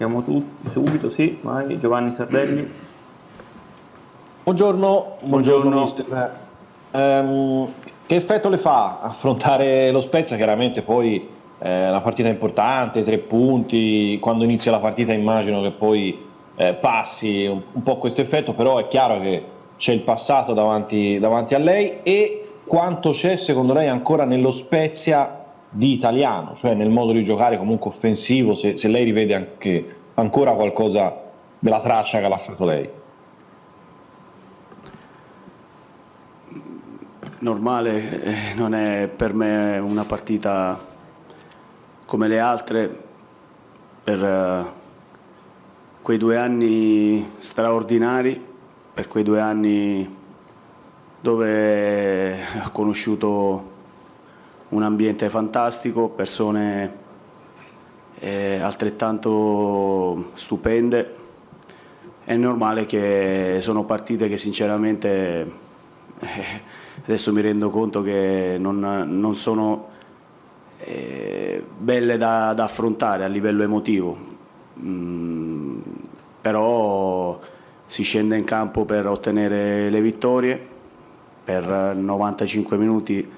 Andiamo tutti, subito, sì, vai, Giovanni Sardelli. Buongiorno, buongiorno, buongiorno. Um, che effetto le fa affrontare lo Spezia? Chiaramente poi eh, una partita importante, tre punti, quando inizia la partita immagino che poi eh, passi un, un, po' questo effetto, però è chiaro che c'è il passato davanti, davanti a lei e quanto c'è secondo lei ancora nello Spezia di italiano, cioè nel modo di giocare comunque offensivo, se, se lei rivede anche, ancora qualcosa della traccia che ha lasciato lei. Normale, eh, non è per me una partita come le altre, per eh, quei due anni straordinari, per quei due anni dove ho conosciuto un ambiente fantastico, persone eh, altrettanto stupende. È normale che sono partite che sinceramente eh, adesso mi rendo conto che non, non sono eh, belle da, da, affrontare a livello emotivo, mm, però si scende in campo per ottenere le vittorie, per 95 minuti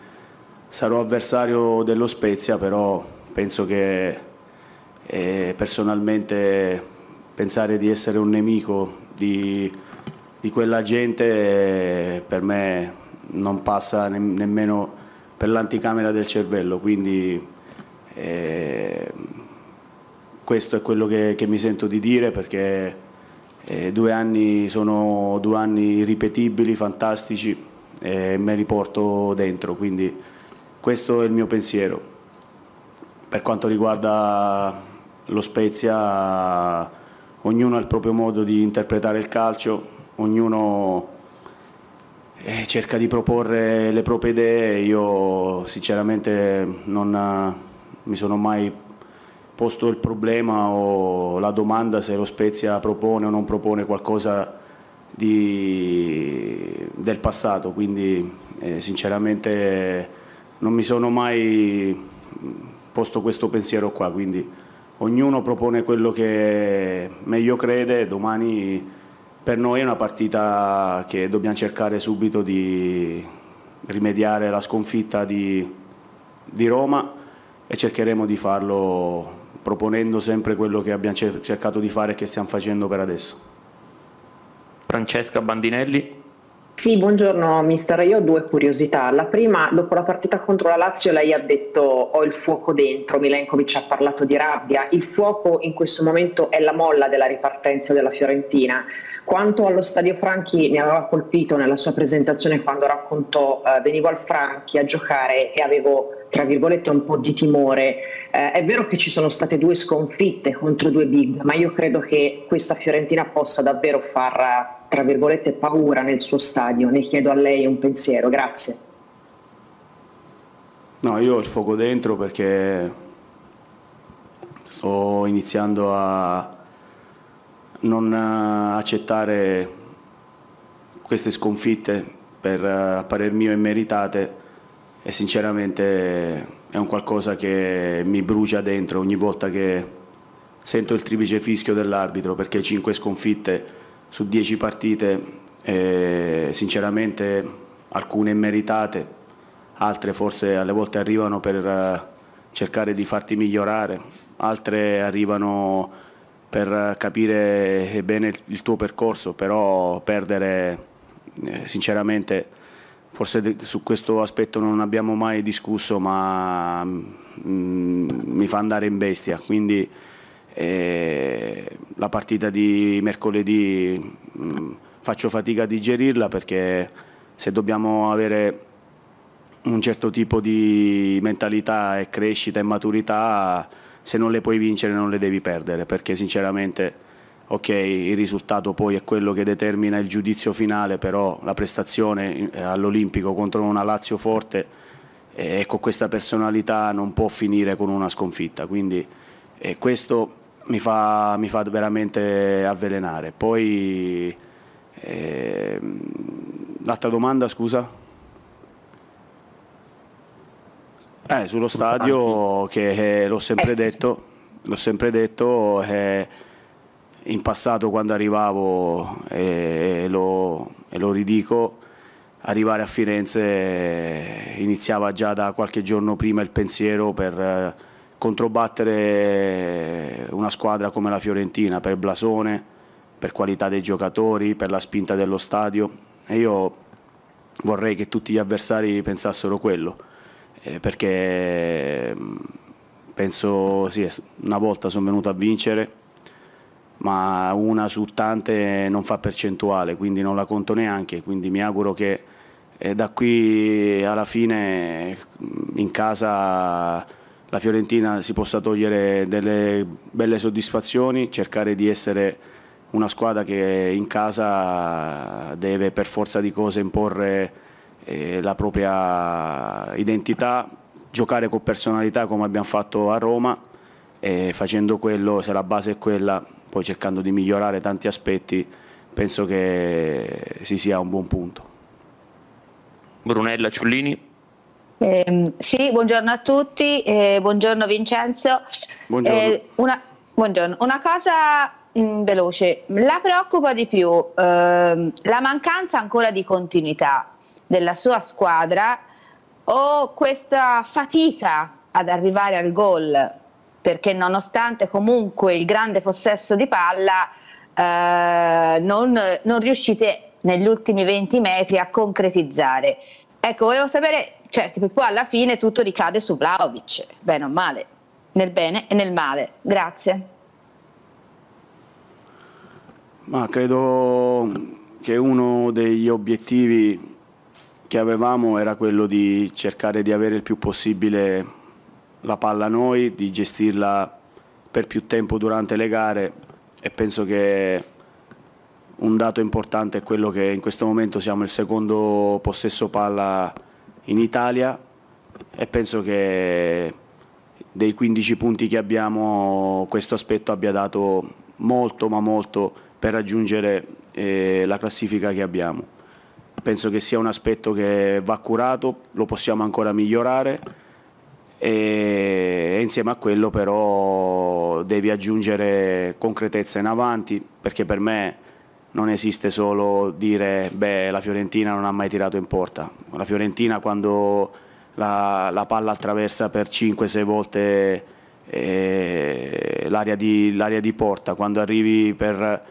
sarò avversario dello Spezia, però penso che eh, personalmente pensare di essere un nemico di, di quella gente eh, per me non passa ne, nemmeno per l'anticamera del cervello, quindi eh, questo è quello che, che, mi sento di dire perché eh, due anni sono due anni ripetibili, fantastici eh, e me li porto dentro, quindi questo è il mio pensiero. Per quanto riguarda lo Spezia, ognuno ha il proprio modo di interpretare il calcio, ognuno eh, cerca di proporre le proprie idee. Io sinceramente non eh, mi sono mai posto il problema o la domanda se lo Spezia propone o non propone qualcosa di, del passato, quindi eh, sinceramente non mi sono mai posto questo pensiero qua, quindi ognuno propone quello che meglio crede, domani per noi è una partita che dobbiamo cercare subito di rimediare la sconfitta di, di Roma e cercheremo di farlo proponendo sempre quello che abbiamo cercato di fare e che stiamo facendo per adesso. Francesca Bandinelli. Sì, buongiorno mister, io ho due curiosità. La prima, dopo la partita contro la Lazio lei ha detto ho il fuoco dentro, Milenkovic ha parlato di rabbia, il fuoco in questo momento è la molla della ripartenza della Fiorentina. Quanto allo Stadio Franchi mi aveva colpito nella sua presentazione quando raccontò eh, venivo al Franchi a giocare e avevo tra virgolette un po' di timore. Eh, è vero che ci sono state due sconfitte contro due big, ma io credo che questa Fiorentina possa davvero far tra virgolette, paura nel suo stadio. Ne chiedo a lei un pensiero, grazie. No, io ho il fuoco dentro perché sto iniziando a non accettare queste sconfitte per a parer mio immeritate e sinceramente è un qualcosa che mi brucia dentro ogni volta che sento il triplice fischio dell'arbitro perché cinque sconfitte su dieci partite eh, sinceramente alcune meritate, altre forse alle volte arrivano per eh, cercare di farti migliorare, altre arrivano per capire bene il tuo percorso, però perdere eh, sinceramente forse su questo aspetto non abbiamo mai discusso ma mh, mm, mi fa andare in bestia, quindi e la partita di mercoledì mh, mm, faccio fatica a digerirla perché se dobbiamo avere un certo tipo di mentalità e crescita e maturità, se non le puoi vincere non le devi perdere perché sinceramente ok il risultato poi è quello che determina il giudizio finale, però la prestazione eh, all'Olimpico contro una Lazio forte e eh, con questa personalità non può finire con una sconfitta, quindi eh, questo mi fa, mi fa veramente avvelenare. Poi eh, l'altra domanda, scusa. Eh, sullo stadio che eh, l'ho sempre eh, detto, l'ho sempre detto eh, in passato quando arrivavo eh, e lo, e, lo, ridico, arrivare a Firenze eh, iniziava già da qualche giorno prima il pensiero per controbattere una squadra come la Fiorentina per blasone, per qualità dei giocatori, per la spinta dello stadio e io vorrei che tutti gli avversari pensassero quello eh, perché mm, penso sì, una volta sono venuto a vincere ma una su tante non fa percentuale quindi non la conto neanche quindi mi auguro che eh, da qui alla fine mm, in casa la Fiorentina si possa togliere delle belle soddisfazioni, cercare di essere una squadra che in casa deve per forza di cose imporre eh, la propria identità, giocare con personalità come abbiamo fatto a Roma e facendo quello, se la base è quella, poi cercando di migliorare tanti aspetti, penso che si sia a un buon punto. Brunella Ciullini. Eh, sì, buongiorno a tutti, eh, buongiorno Vincenzo. Buongiorno. Eh, una, buongiorno. una, cosa mh, mm, veloce, la preoccupa di più ehm, la mancanza ancora di continuità della sua squadra o questa fatica ad arrivare al gol, perché nonostante comunque il grande possesso di palla eh, non, non riuscite negli ultimi 20 metri a concretizzare. Ecco, volevo sapere cioè, che poi alla fine tutto ricade su Vlaovic, bene o male, nel bene e nel male. Grazie. Ma credo che uno degli obiettivi che avevamo era quello di cercare di avere il più possibile la palla noi, di gestirla per più tempo durante le gare e penso che un dato importante è quello che in questo momento siamo il secondo possesso palla in Italia e penso che dei 15 punti che abbiamo questo aspetto abbia dato molto ma molto per raggiungere eh, la classifica che abbiamo. Penso che sia un aspetto che va curato, lo possiamo ancora migliorare e, e insieme a quello però devi aggiungere concretezza in avanti perché per me non esiste solo dire beh la Fiorentina non ha mai tirato in porta, la Fiorentina quando la, la palla attraversa per 5-6 volte eh, l'area di, di, porta, quando arrivi per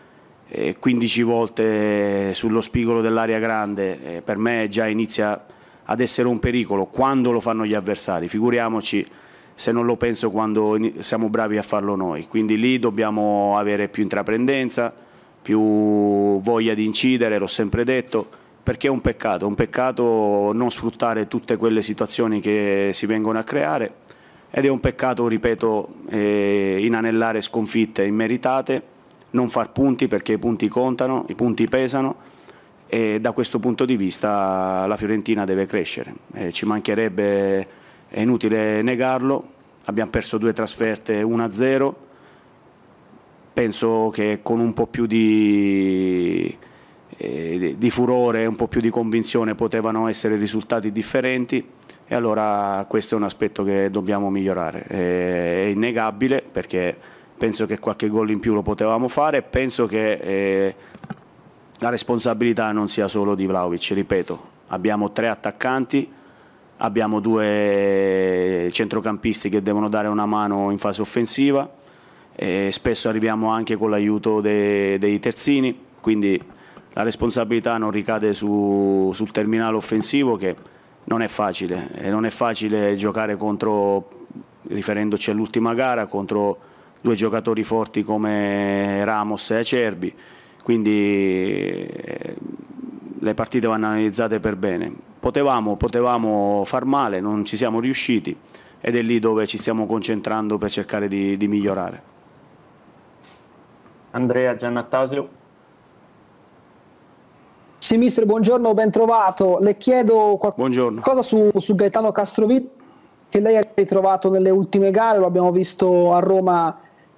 eh, 15 volte sullo spigolo dell'area grande, eh, per me già inizia ad essere un pericolo quando lo fanno gli avversari, figuriamoci se non lo penso quando siamo bravi a farlo noi, quindi lì dobbiamo avere più intraprendenza più voglia di incidere, l'ho sempre detto, perché è un peccato, è un peccato non sfruttare tutte quelle situazioni che si vengono a creare ed è un peccato, ripeto, eh, inanellare sconfitte immeritate, non far punti perché i punti contano, i punti pesano e da questo punto di vista la Fiorentina deve crescere, eh, ci mancherebbe, è inutile negarlo, abbiamo perso due trasferte 1-0 penso che con un po' più di, eh, di furore, un po' più di convinzione potevano essere risultati differenti e allora questo è un aspetto che dobbiamo migliorare. è innegabile perché penso che qualche gol in più lo potevamo fare e penso che eh, la responsabilità non sia solo di Vlaovic, ripeto, abbiamo tre attaccanti, abbiamo due centrocampisti che devono dare una mano in fase offensiva e spesso arriviamo anche con l'aiuto de, dei terzini, quindi la responsabilità non ricade su, sul terminale offensivo che non è facile, e non è facile giocare contro, riferendoci all'ultima gara, contro due giocatori forti come Ramos e Acerbi, quindi eh, le partite vanno analizzate per bene. Potevamo, potevamo far male, non ci siamo riusciti ed è lì dove ci stiamo concentrando per cercare di, di migliorare. Andrea Giannattasio. Sì, mister, buongiorno, ben trovato. Le chiedo qualcosa su, su, Gaetano Castrovitti che lei ha ritrovato nelle ultime gare, lo abbiamo visto a Roma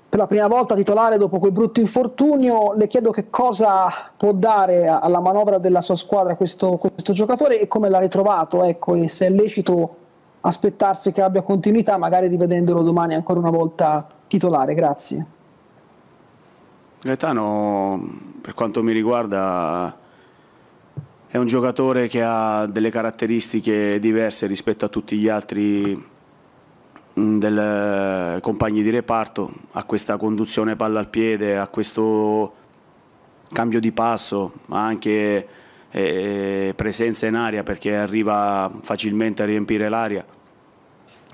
per la prima volta titolare dopo quel brutto infortunio. Le chiedo che cosa può dare alla manovra della sua squadra questo, questo giocatore e come l'ha ritrovato, ecco, e se è lecito aspettarsi che abbia continuità, magari rivedendolo domani ancora una volta titolare. Grazie. Gaetano, per quanto mi riguarda, è un giocatore che ha delle caratteristiche diverse rispetto a tutti gli altri mm, del, compagni di reparto, ha questa conduzione palla al piede, ha questo cambio di passo, ma anche eh, presenza in aria perché arriva facilmente a riempire l'aria,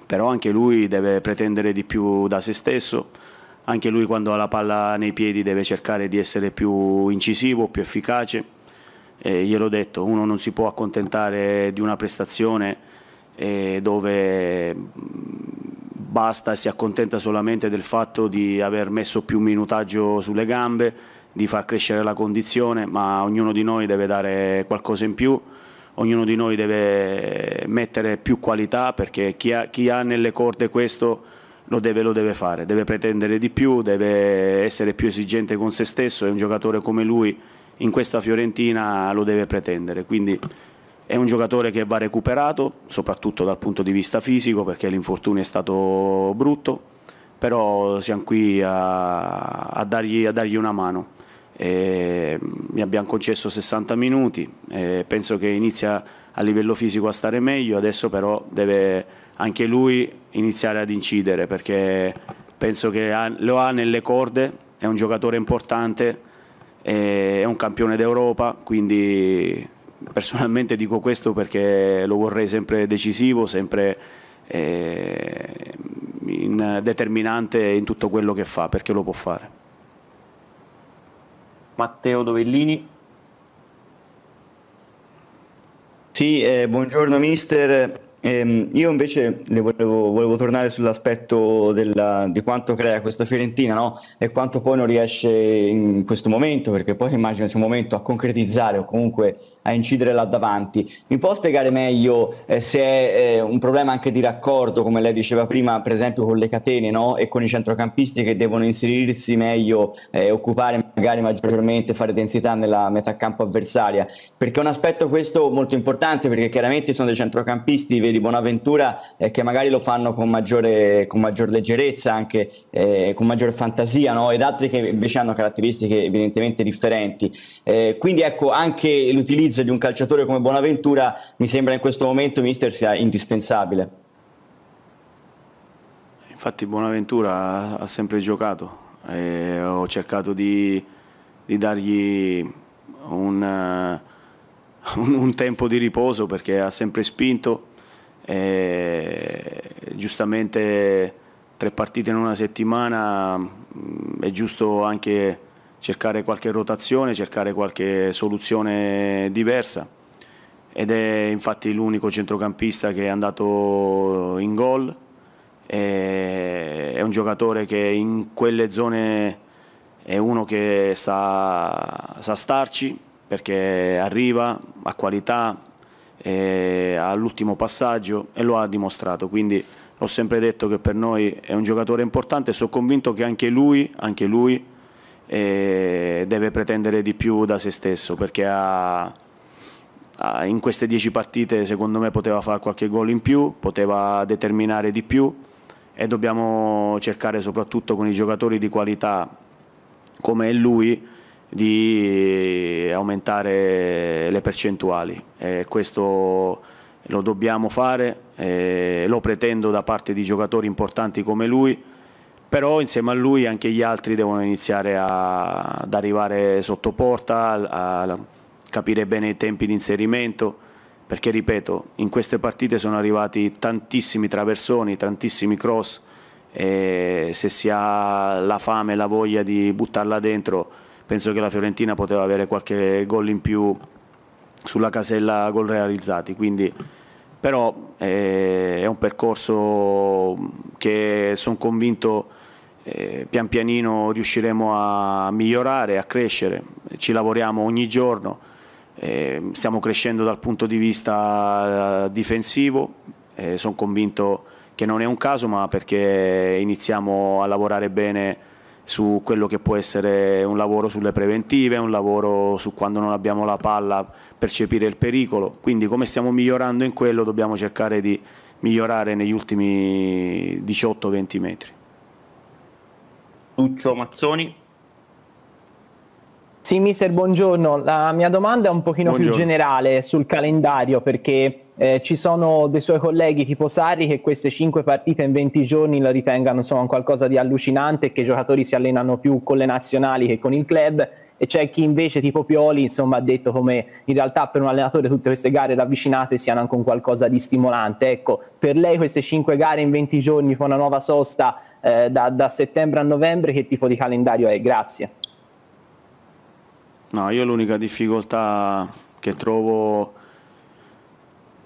però anche lui deve pretendere di più da se stesso anche lui quando ha la palla nei piedi deve cercare di essere più incisivo, più efficace. E gliel'ho detto, uno non si può accontentare di una prestazione eh, dove mm, basta e si accontenta solamente del fatto di aver messo più minutaggio sulle gambe, di far crescere la condizione, ma ognuno di noi deve dare qualcosa in più ognuno di noi deve eh, mettere più qualità perché chi ha, chi ha, nelle corde questo lo deve, lo deve, fare, deve pretendere di più, deve essere più esigente con se stesso e un giocatore come lui in questa Fiorentina lo deve pretendere. Quindi è un giocatore che va recuperato, soprattutto dal punto di vista fisico, perché l'infortunio è stato brutto, però siamo qui a, a, dargli, a dargli, una mano. E, mm, mi abbiamo concesso 60 minuti, penso che inizia a livello fisico a stare meglio, adesso però deve anche lui iniziare ad incidere perché penso che lo ha nelle corde, è un giocatore importante, è un campione d'Europa, quindi personalmente dico questo perché lo vorrei sempre decisivo, sempre eh, in determinante in tutto quello che fa, perché lo può fare. Matteo Dovellini. Sì, eh, buongiorno mister. Ehm, io invece volevo, volevo, tornare sull'aspetto della, di quanto crea questa Fiorentina no? e quanto poi non riesce in questo momento, perché poi immagino in questo momento a concretizzare o comunque a incidere là davanti. Mi può spiegare meglio eh, se è eh, un problema anche di raccordo, come lei diceva prima, per esempio con le catene no? e con i centrocampisti che devono inserirsi meglio, eh, occupare magari maggiormente, fare densità nella metà campo avversaria? Perché è un aspetto questo molto importante, perché chiaramente sono dei centrocampisti di Bonaventura eh, che magari lo fanno con maggiore, con maggior leggerezza, anche eh, con maggiore fantasia, no? ed altri che invece hanno caratteristiche evidentemente differenti. Eh, quindi ecco, anche l'utilizzo di un calciatore come Bonaventura mi sembra in questo momento, mister, sia indispensabile. Infatti Bonaventura ha sempre giocato, eh, ho cercato di, di dargli un... un, tempo di riposo perché ha sempre spinto e eh, giustamente tre partite in una settimana mm, è giusto anche cercare qualche rotazione, cercare qualche soluzione diversa ed è infatti l'unico centrocampista che è andato in gol, è un giocatore che in quelle zone è uno che sa, sa starci perché arriva, ha qualità, all'ultimo passaggio e lo ha dimostrato. Quindi ho sempre detto che per noi è un giocatore importante e sono convinto che anche lui, anche lui eh, deve pretendere di più da se stesso perché ha, ha, in queste dieci partite secondo me poteva fare qualche gol in più, poteva determinare di più e dobbiamo cercare soprattutto con i giocatori di qualità come è lui di eh, aumentare le percentuali. E questo lo dobbiamo fare, lo pretendo da parte di giocatori importanti come lui, però insieme a lui anche gli altri devono iniziare a, ad arrivare sotto porta, a, a capire bene i tempi di inserimento, perché ripeto, in queste partite sono arrivati tantissimi traversoni, tantissimi cross, e se si ha la fame e la voglia di buttarla dentro penso che la Fiorentina poteva avere qualche gol in più sulla casella gol realizzati, quindi però eh, è un percorso che sono convinto eh, pian pianino riusciremo a migliorare, a crescere, ci lavoriamo ogni giorno, eh, stiamo crescendo dal punto di vista eh, difensivo, eh, sono convinto che non è un caso ma perché iniziamo a lavorare bene su quello che può essere un lavoro sulle preventive, un lavoro su quando non abbiamo la palla, percepire il pericolo. Quindi come stiamo migliorando in quello dobbiamo cercare di migliorare negli ultimi 18-20 metri. Tuccio Mazzoni. Sì, mister, buongiorno. La mia domanda è un pochino buongiorno. più generale sul calendario perché eh, ci sono dei suoi colleghi tipo Sarri che queste 5 partite in 20 giorni la ritengano insomma qualcosa di allucinante e che i giocatori si allenano più con le nazionali che con il club e c'è chi invece tipo Pioli insomma ha detto come in realtà per un allenatore tutte queste gare ravvicinate siano anche un qualcosa di stimolante ecco per lei queste 5 gare in 20 giorni con una nuova sosta eh, da, da settembre a novembre che tipo di calendario è? Grazie No, io l'unica difficoltà che trovo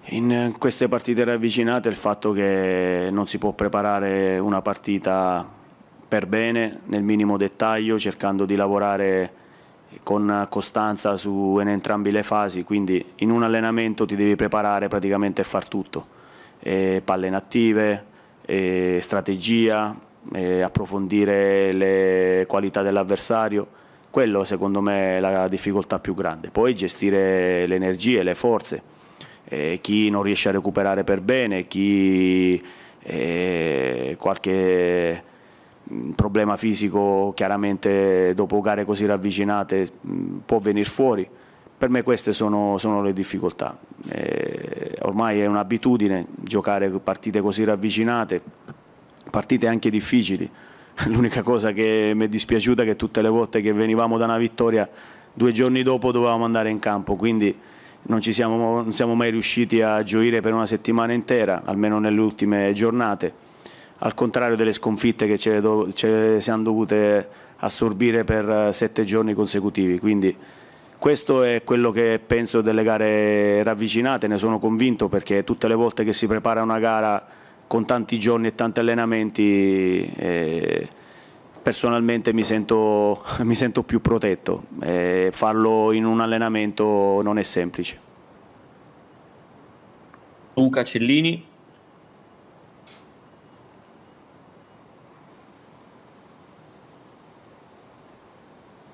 in queste partite ravvicinate è il fatto che non si può preparare una partita per bene, nel minimo dettaglio, cercando di lavorare con costanza su, in entrambe le fasi, quindi in un allenamento ti devi preparare praticamente a far tutto, e palle inattive, strategia, approfondire le qualità dell'avversario quello secondo me è la difficoltà più grande. Poi gestire le energie, le forze, eh, chi non riesce a recuperare per bene, chi eh, qualche mm, problema fisico chiaramente dopo gare così ravvicinate mm, può venire fuori. Per me queste sono, sono le difficoltà. Eh, ormai è un'abitudine giocare partite così ravvicinate, partite anche difficili. l'unica cosa che mi è dispiaciuta è che tutte le volte che venivamo da una vittoria due giorni dopo dovevamo andare in campo, quindi non, ci siamo, non siamo mai riusciti a gioire per una settimana intera, almeno nelle ultime giornate, al contrario delle sconfitte che ce le, ce le siamo dovute assorbire per eh, sette giorni consecutivi. Quindi questo è quello che penso delle gare ravvicinate, ne sono convinto perché tutte le volte che si prepara una gara con tanti giorni e tanti allenamenti eh, personalmente mi sento, mi sento, più protetto. Eh, farlo in un allenamento non è semplice. Luca Cellini.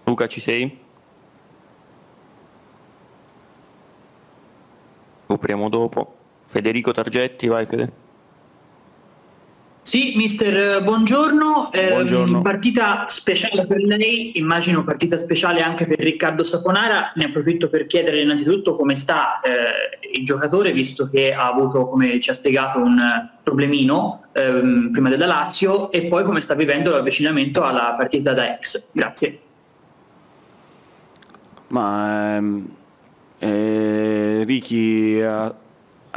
Luca ci sei? Copriamo dopo. Federico Targetti, vai Federico. Sì, mister, eh, buongiorno. Ehm, buongiorno. Eh, partita speciale per lei, immagino partita speciale anche per Riccardo Saponara. Ne approfitto per chiedere innanzitutto come sta eh, il giocatore, visto che ha avuto, come ci ha spiegato, un problemino ehm, prima della Lazio e poi come sta vivendo l'avvicinamento alla partita da ex. Grazie. Ma ehm, eh, Ricky ha eh,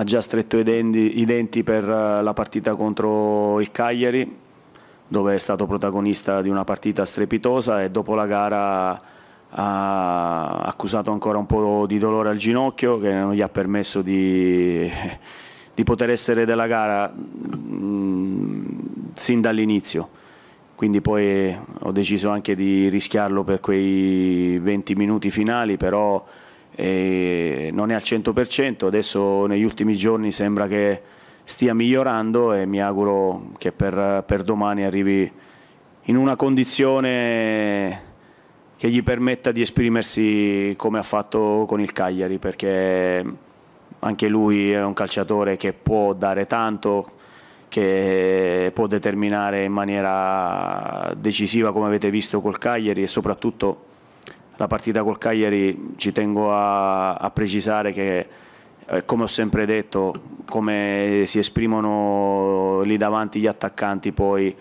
ha già stretto i denti, i denti per eh, la partita contro il Cagliari, dove è stato protagonista di una partita strepitosa e dopo la gara ha accusato ancora un po' di dolore al ginocchio che non gli ha permesso di, di poter essere della gara mh, mm, sin dall'inizio. Quindi poi ho deciso anche di rischiarlo per quei 20 minuti finali, però non è al 100%, adesso negli ultimi giorni sembra che stia migliorando e mi auguro che per, per domani arrivi in una condizione che gli permetta di esprimersi come ha fatto con il Cagliari, perché anche lui è un calciatore che può dare tanto, che può determinare in maniera decisiva come avete visto col Cagliari e soprattutto la partita col Cagliari ci tengo a, a precisare che eh, come ho sempre detto, come si esprimono lì davanti gli attaccanti poi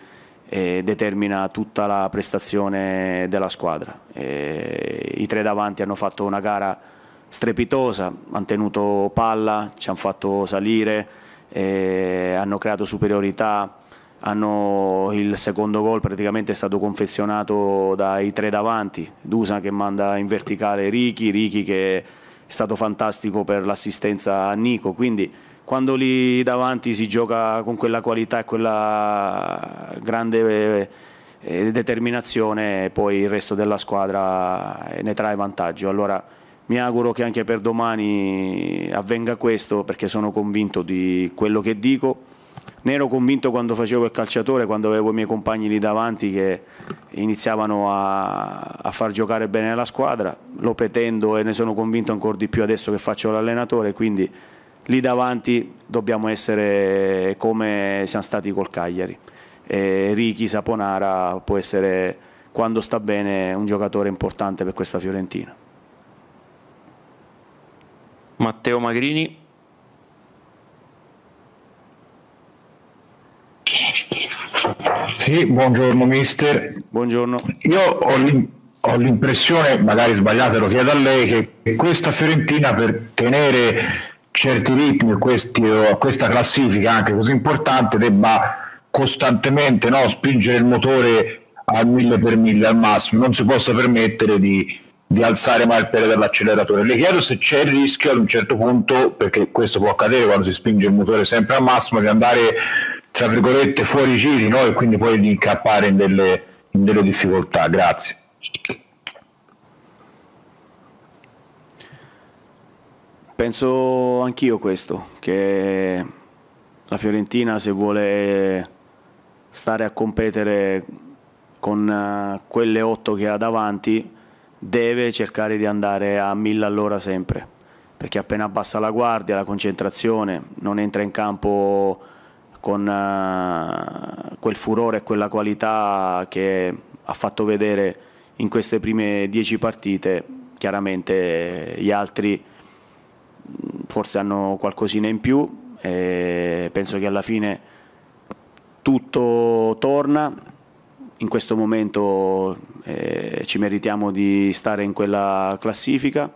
eh, determina tutta la prestazione della squadra. Eh, I tre davanti hanno fatto una gara strepitosa, hanno tenuto palla, ci hanno fatto salire, eh, hanno creato superiorità, hanno il secondo gol praticamente è stato confezionato dai tre davanti, Dusan che manda in verticale Ricky, Ricky che è stato fantastico per l'assistenza a Nico, quindi quando lì davanti si gioca con quella qualità e quella grande eh, determinazione, poi il resto della squadra eh, ne trae vantaggio. Allora mi auguro che anche per domani avvenga questo perché sono convinto di quello che dico ne ero convinto quando facevo il calciatore, quando avevo i miei compagni lì davanti che iniziavano a, a, far giocare bene la squadra, lo pretendo e ne sono convinto ancora di più adesso che faccio l'allenatore, quindi lì davanti dobbiamo essere come siamo stati col Cagliari. E Ricky Saponara può essere, quando sta bene, un giocatore importante per questa Fiorentina. Matteo Magrini. Sì, buongiorno mister. Buongiorno. Io ho, l'im- ho l'impressione, magari sbagliata, lo chiedo a lei, che questa Fiorentina per tenere certi ritmi a questa classifica anche così importante debba costantemente no, spingere il motore al mille per mille al massimo, non si possa permettere di, di alzare mai il pere dell'acceleratore. Le chiedo se c'è il rischio ad un certo punto, perché questo può accadere quando si spinge il motore sempre al massimo, di andare tra virgolette fuori giri no? e quindi poi di incappare in delle, in delle difficoltà. Grazie. Penso anch'io questo, che la Fiorentina se vuole stare a competere con eh, quelle otto che ha davanti deve cercare di andare a mille all'ora sempre, perché appena abbassa la guardia, la concentrazione, non entra in campo con eh, quel furore e quella qualità che ha fatto vedere in queste prime dieci partite, chiaramente gli altri mm, forse hanno qualcosina in più e penso che alla fine tutto torna, in questo momento eh, ci meritiamo di stare in quella classifica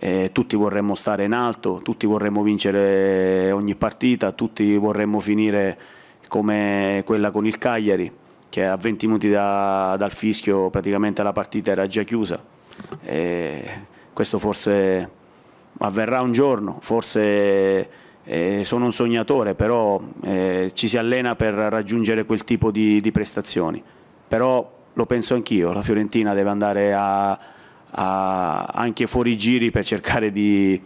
eh, tutti vorremmo stare in alto, tutti vorremmo vincere ogni partita, tutti vorremmo finire come quella con il Cagliari, che a 20 minuti da, dal fischio praticamente la partita era già chiusa. E eh, questo forse avverrà un giorno, forse eh, sono un sognatore, però eh, ci si allena per raggiungere quel tipo di, di prestazioni. Però lo penso anch'io, la Fiorentina deve andare a, a, anche fuori giri per cercare di,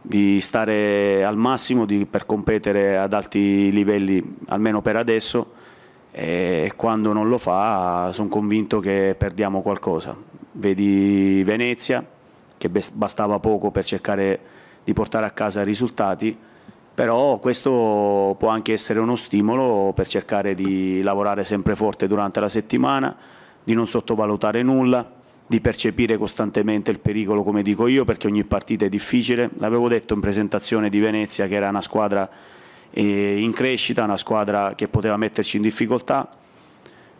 di stare al massimo, di, per competere ad alti livelli, almeno per adesso, e quando non lo fa sono convinto che perdiamo qualcosa. Vedi Venezia, che bastava poco per cercare di portare a casa risultati, però questo può anche essere uno stimolo per cercare di lavorare sempre forte durante la settimana, di non sottovalutare nulla di percepire costantemente il pericolo, come dico io, perché ogni partita è difficile. L'avevo detto in presentazione di Venezia che era una squadra eh, in crescita, una squadra che poteva metterci in difficoltà.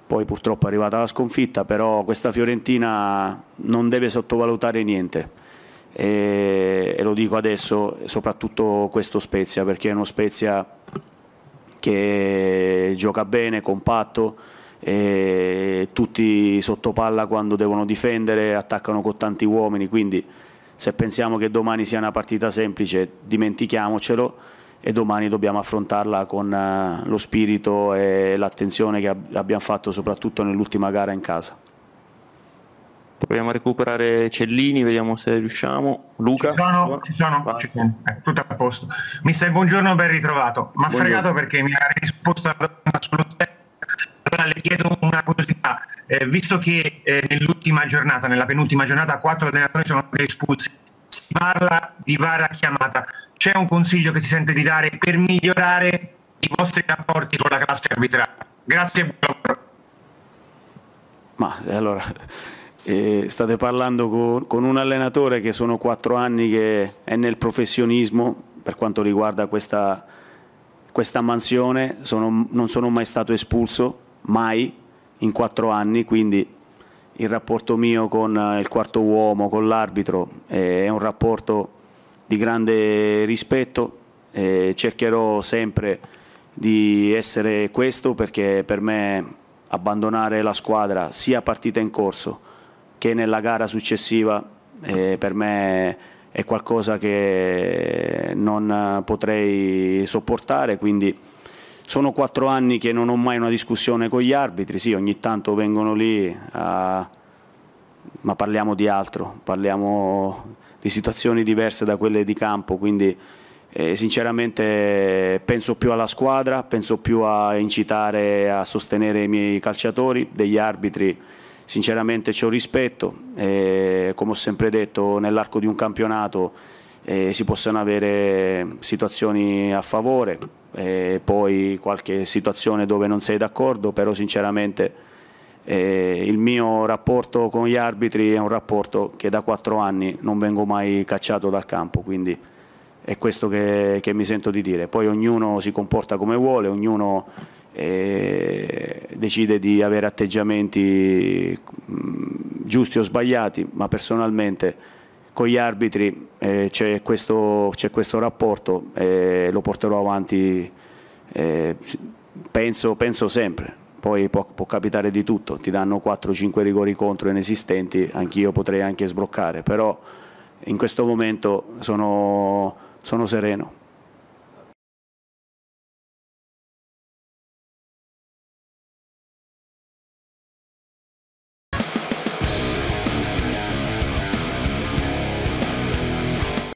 Poi purtroppo è arrivata la sconfitta, però questa Fiorentina non deve sottovalutare niente. E, e lo dico adesso, soprattutto questo Spezia, perché è uno Spezia che gioca bene, compatto, eh, tutti sotto palla quando devono difendere, attaccano con tanti uomini, quindi se pensiamo che domani sia una partita semplice dimentichiamocelo e domani dobbiamo affrontarla con eh, lo spirito e l'attenzione che abbiamo fatto soprattutto nell'ultima gara in casa. Proviamo a recuperare Cellini, vediamo se riusciamo. Luca? Ci sono, ci sono, ci sono. Eh, tutto a posto. Mister, buongiorno, ben ritrovato. Mi ha fregato perché mi ha risposto alla domanda sullo step le chiedo una curiosità, eh, visto che eh, nell'ultima giornata, nella penultima giornata, quattro allenatori sono stati espulsi, si parla di vara chiamata, c'è un consiglio che si sente di dare per migliorare i vostri rapporti con la classe arbitrale? Grazie e buon lavoro. Ma eh, allora, eh, state parlando con, con un allenatore che sono quattro anni che è nel professionismo per quanto riguarda questa questa mansione, sono, non sono mai stato espulso, mai in quattro anni, quindi il rapporto mio con eh, il quarto uomo, con l'arbitro, eh, è un rapporto di grande rispetto, eh, cercherò sempre di essere questo perché per me abbandonare la squadra sia partita in corso che nella gara successiva per me è qualcosa che non potrei sopportare, quindi sono quattro anni che non ho mai una discussione con gli arbitri, sì, ogni tanto vengono lì, a... ma parliamo di altro, parliamo di situazioni diverse da quelle di campo, quindi eh, sinceramente penso più alla squadra, penso più a incitare, a sostenere i miei calciatori, degli arbitri sinceramente ci ho rispetto, eh, come ho sempre detto nell'arco di un campionato eh, si possono avere situazioni a favore, eh, poi qualche situazione dove non sei d'accordo, però sinceramente eh, il mio rapporto con gli arbitri è un rapporto che da quattro anni non vengo mai cacciato dal campo, quindi è questo che, che mi sento di dire. Poi ognuno si comporta come vuole, ognuno eh, decide di avere atteggiamenti mh, giusti o sbagliati, ma personalmente con gli arbitri eh, c'è, questo, questo, rapporto e eh, lo porterò avanti eh, penso, penso, sempre. Poi può, può, capitare di tutto, ti danno 4-5 rigori contro inesistenti, anch'io potrei anche sbloccare, però in questo momento sono, sono sereno.